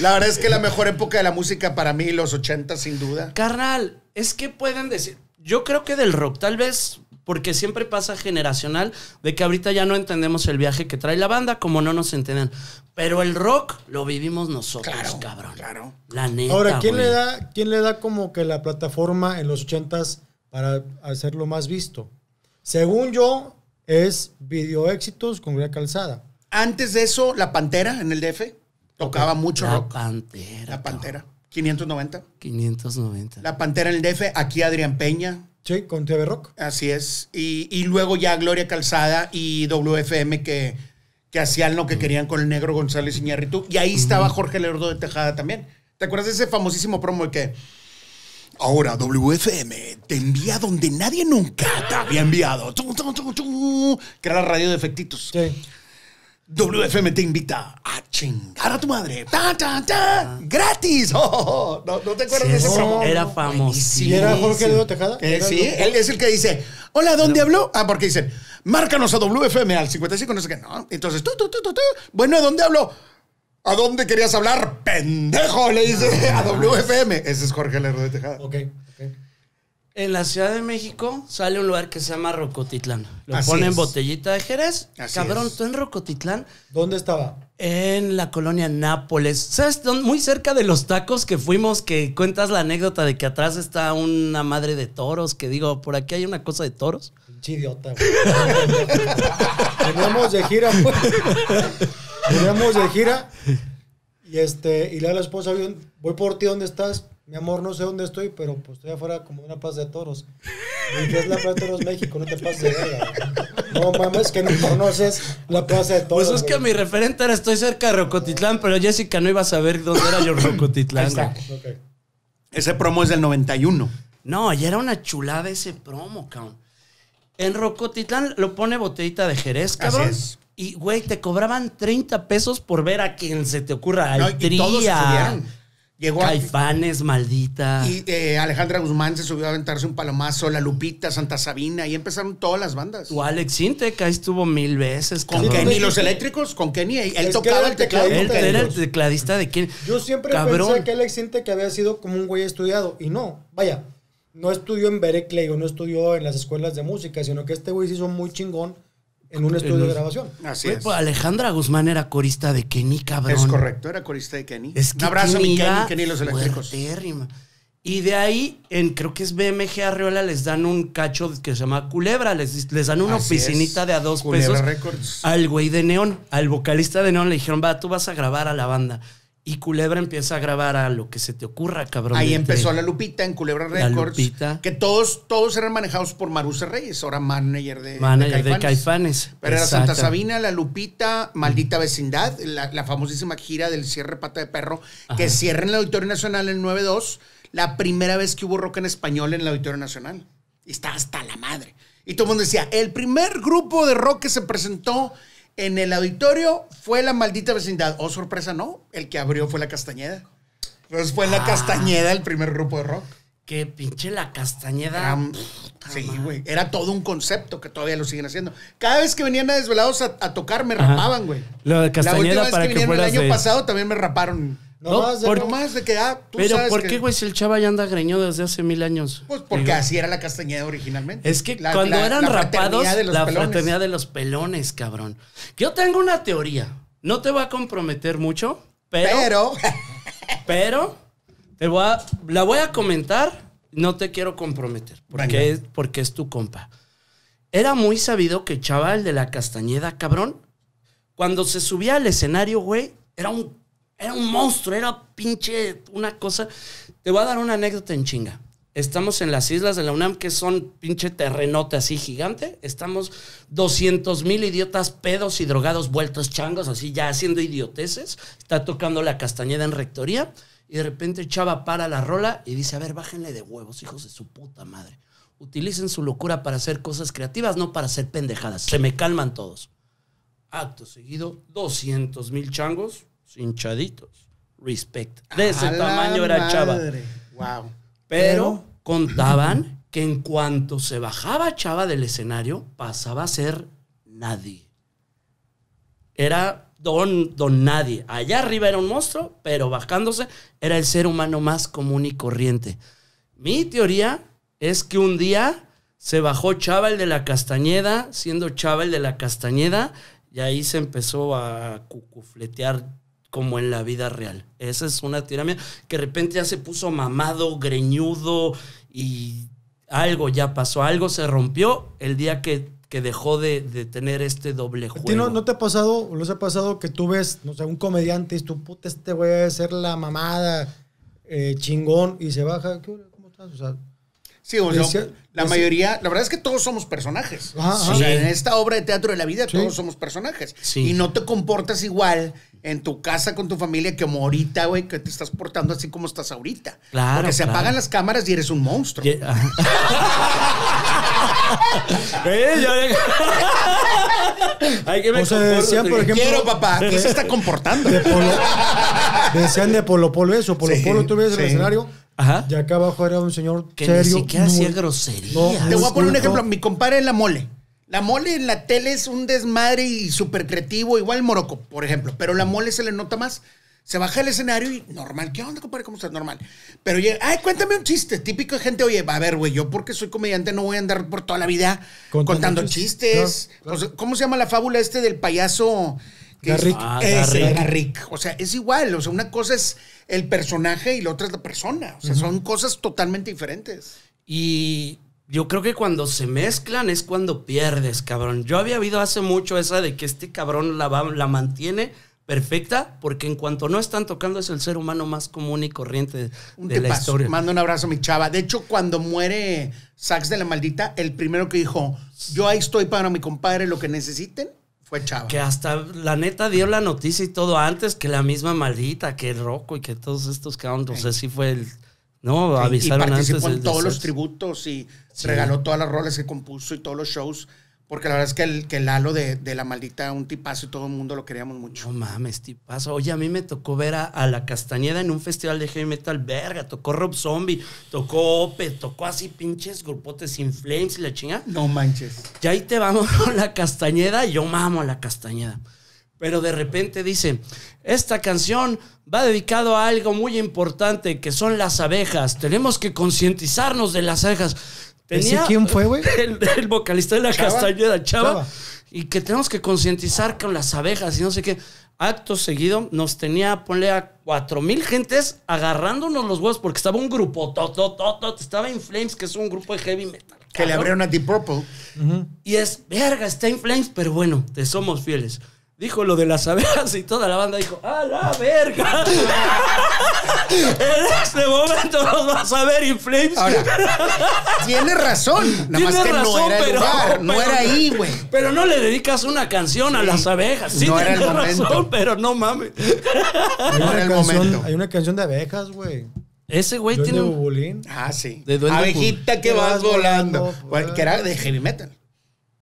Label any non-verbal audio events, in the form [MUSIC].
La verdad es que la mejor época de la música para mí, los 80, sin duda. Carnal, es que pueden decir. Yo creo que del rock, tal vez porque siempre pasa generacional de que ahorita ya no entendemos el viaje que trae la banda como no nos entienden Pero el rock lo vivimos nosotros, cabrón. Claro. La neta, Ahora, ¿quién le, da, ¿quién le da como que la plataforma en los ochentas para hacerlo más visto? Según yo, es Video Éxitos con Gran Calzada. Antes de eso, La Pantera en el DF. Tocaba mucho la Pantera. La Pantera. 590. 590. La Pantera en el DF, aquí Adrián Peña. Sí, con TV Rock. Así es. Y, luego ya Gloria Calzada y WFM que, que hacían lo que querían con el negro González Iñárritu. Y ahí estaba Jorge Leordo de Tejada también. ¿Te acuerdas de ese famosísimo promo de que ahora WFM te envía donde nadie nunca te había enviado? Que era la radio de efectitos. Sí. WFM te invita a chingar a tu madre. ¡Ta, ta, ta! ¡Gratis! [LAUGHS] no, te acuerdas de ese programa? Era famosísimo. ¿Y era Jorge de Tejada? Eh, sí, él es el que dice, hola, ¿dónde habló? Ah, porque dicen, márcanos a WFM al 55, no sé qué. No, entonces, tú, tú, tú, tú, tú. Bueno, ¿a dónde habló? ¿A dónde querías hablar, pendejo? Le dice [LAUGHS] a WFM. Ese es Jorge de Tejada. Ok, ok. En la Ciudad de México sale un lugar que se llama Rocotitlán. Lo pone ponen botellita de Jerez. Cabrón, tú en Rocotitlán. ¿Dónde estaba? En la colonia Nápoles. ¿Sabes? Muy cerca de los tacos que fuimos, que cuentas la anécdota de que atrás está una madre de toros, que digo, por aquí hay una cosa de toros. Pinche idiota, [LAUGHS] de gira, pues. de gira. Y este, y le la esposa, voy por ti, ¿dónde estás? mi amor, no sé dónde estoy, pero pues estoy afuera como una plaza de toros. Y es la plaza de toros México, no te pases de No mames, que no conoces la plaza de toros. Pues es que mi referente era estoy cerca de Rocotitlán, pero Jessica no iba a saber dónde era yo Rocotitlán. Ese promo es del 91. No, ya era una chulada ese promo, cabrón. En Rocotitlán lo pone botellita de Jerez, cabrón. Así es. Y, güey, te cobraban 30 pesos por ver a quien se te ocurra. Al y todos Llegó Caifanes, maldita. Y eh, Alejandra Guzmán se subió a aventarse un palomazo, La Lupita, Santa Sabina, y empezaron todas las bandas. O Alex Sintek, ahí estuvo mil veces. Con Kenny, los eléctricos, con Kenny. Él tocaba el teclado. Él era el tecladista de Kenny. Yo siempre pensé que Alex Sintek había sido como un güey estudiado, y no, vaya, no estudió en Berkeley o no estudió en las escuelas de música, sino que este güey se hizo muy chingón en un estudio de grabación. Así es. Pues, Alejandra Guzmán era corista de Kenny, cabrón. Es correcto, era corista de Kenny. Es un abrazo mi Kenny, Kenny los eléctricos. Y de ahí, en creo que es BMG Arriola, les dan un cacho que se llama Culebra. Les, les dan una piscinita de a dos pesos al güey de Neón. Al vocalista de Neón le dijeron, va, tú vas a grabar a la banda. Y Culebra empieza a grabar a lo que se te ocurra, cabrón. Ahí este, empezó la Lupita en Culebra Records. La Que todos, todos eran manejados por Marusa Reyes, ahora manager de, manager de Caifanes. Pero era Santa Sabina, La Lupita, Maldita Vecindad, la, famosísima gira del cierre pata de perro, que cierra en la Auditorio Nacional en 9-2, la primera vez que hubo rock en español en la Auditorio Nacional. Y está hasta la madre. Y todo el mundo decía, el primer grupo de rock que se presentó en el auditorio fue la maldita vecindad. Oh, sorpresa, no. El que abrió fue la Castañeda. Pues fue en la ah. Castañeda el primer grupo de rock. ¿Qué pinche la Castañeda. Era, sí, güey. Era todo un concepto que todavía lo siguen haciendo. Cada vez que venían a Desvelados a, tocar, me rapaban, güey. Lo de Castañeda la última vez para que, vinieron el año pasado también me raparon. No, más de que, ah, tú Pero ¿por qué, güey, si el chaval ya anda greñudo desde hace mil años? Pues porque así era la castañeda originalmente. Es que cuando eran rapados, la fraternidad de los pelones, cabrón. Yo tengo una teoría. No te voy a comprometer mucho, pero. Pero. [LAUGHS] pero te voy la voy a comentar. No te quiero comprometer, porque, es, porque es tu compa. Era muy sabido que el chaval de la Castañeda, cabrón, cuando se subía al escenario, güey, era un era un monstruo, era pinche una cosa. Te voy a dar una anécdota en chinga. Estamos en las islas de la UNAM, que son pinche terrenote así gigante. Estamos 200 mil idiotas pedos y drogados vueltos changos, así ya haciendo idioteces. Está tocando la castañeda en rectoría. Y de repente Chava para la rola y dice, a ver, bájenle de huevos, hijos de su puta madre. Utilicen su locura para hacer cosas creativas, no para hacer pendejadas. Se me calman todos. Acto seguido, 200 mil changos, hinchaditos. Respect. De ese tamaño era Chava. Wow. Pero, contaban que en cuanto se bajaba Chava del escenario, pasaba a ser nadie. Era don, don nadie. Allá arriba era un monstruo, pero bajándose era el ser humano más común y corriente. Mi teoría es que un día se bajó Chava el de la Castañeda, siendo Chava el de la Castañeda, y ahí se empezó a cucufletear como en la vida real. Esa es una tiramia que de repente ya se puso mamado, greñudo y algo ya pasó, algo se rompió el día que, dejó de, tener este doble juego. no, te ha pasado, no se ha pasado que tú ves, no sé, un comediante y tú, puta, este güey a ser la mamada, eh, chingón, y se baja, ¿cómo estás? O sea, Sí, o la mayoría, la verdad es que todos somos personajes. en esta obra de teatro de la vida todos somos personajes. Sí. Y no te comportas igual en tu casa con tu familia que como ahorita, güey, que te estás portando así como estás ahorita. Claro. Porque se apagan las cámaras y eres un monstruo. Hay [LAUGHS] que o sea, decían, por ejemplo, quiero papá, ¿qué se está comportando? De polo, decían de Polo eso, Polo tú ves el escenario Ajá. Y acá abajo era un señor que serio. Ni siquiera hacía grosería. Te voy a poner un ejemplo. Mi compadre en la mole. La mole en la tele es un desmadre y súper creativo, igual Morocco, por ejemplo. Pero la mole se le nota más. Se baja el escenario y normal. ¿Qué onda, compadre? ¿Cómo estás? Normal. Pero llega, ay, cuéntame un chiste. Típico de gente, oye, va a ver, güey, yo porque soy comediante no voy a andar por toda la vida contando, chistes. ¿Cómo se llama la fábula este del payaso? es, ah, O sea, es igual. O sea, una cosa es el personaje y la otra es la persona. O sea, son cosas totalmente diferentes. Y yo creo que cuando se mezclan es cuando pierdes, cabrón. Yo había habido hace mucho esa de que este cabrón la, mantiene perfecta, porque en cuanto no están tocando es el ser humano más común y corriente de la historia. Mando un abrazo a mi chava. De hecho, cuando muere Sax de la Maldita, el primero que dijo, yo ahí estoy para mi compadre, lo que necesiten, que hasta la neta dio la noticia y todo antes que la misma maldita, que el roco y que todos estos que... No sé si fue el. No, avisaron participó en todos los tributos y regaló todas las roles que compuso y todos los shows porque la verdad es que el, que el halo de, la maldita, un tipazo y todo el mundo lo queríamos mucho. No mames, tipazo. Oye, a mí me tocó ver a, La Castañeda en un festival de heavy metal, verga. Tocó Rob Zombie, tocó Ope, tocó así pinches grupotes sin flames y la chinga. No manches. ya ahí te vamos [LAUGHS] con La Castañeda. Yo mamo a La Castañeda. Pero de repente dice, esta canción va dedicado a algo muy importante que son las abejas. Tenemos que concientizarnos de las abejas ¿Ese quién fue, güey? [LAUGHS] El, vocalista de la Castañeda, Chava, Y que tenemos que concientizar con las abejas y no sé qué. Acto seguido nos tenía, ponle a cuatro mil gentes agarrándonos los huevos porque estaba un grupo, estaba In Flames, que es un grupo de heavy metal. Que le abrieron a Deep Purple. Y es, verga, está In Flames, pero bueno, te somos fieles dijo lo de las abejas y toda la banda dijo, ¡a la verga! en este momento nos vas a ver Inflames. Ahora, tiene razón. Nada más que no era el no era ahí, güey. Pero no le dedicas una canción a las abejas. Sí, no era el momento. Razón, pero no mames. No Hay una canción de abejas, güey. Ese güey tiene un... Ah, sí. De Abejita que vas volando. Pues. que era de heavy metal.